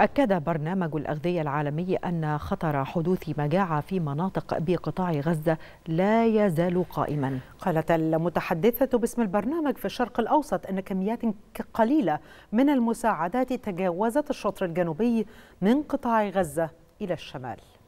أكد برنامج الأغذية العالمي أن خطر حدوث مجاعة في مناطق بقطاع غزة لا يزال قائما قالت المتحدثة باسم البرنامج في الشرق الأوسط أن كميات قليلة من المساعدات تجاوزت الشطر الجنوبي من قطاع غزة إلى الشمال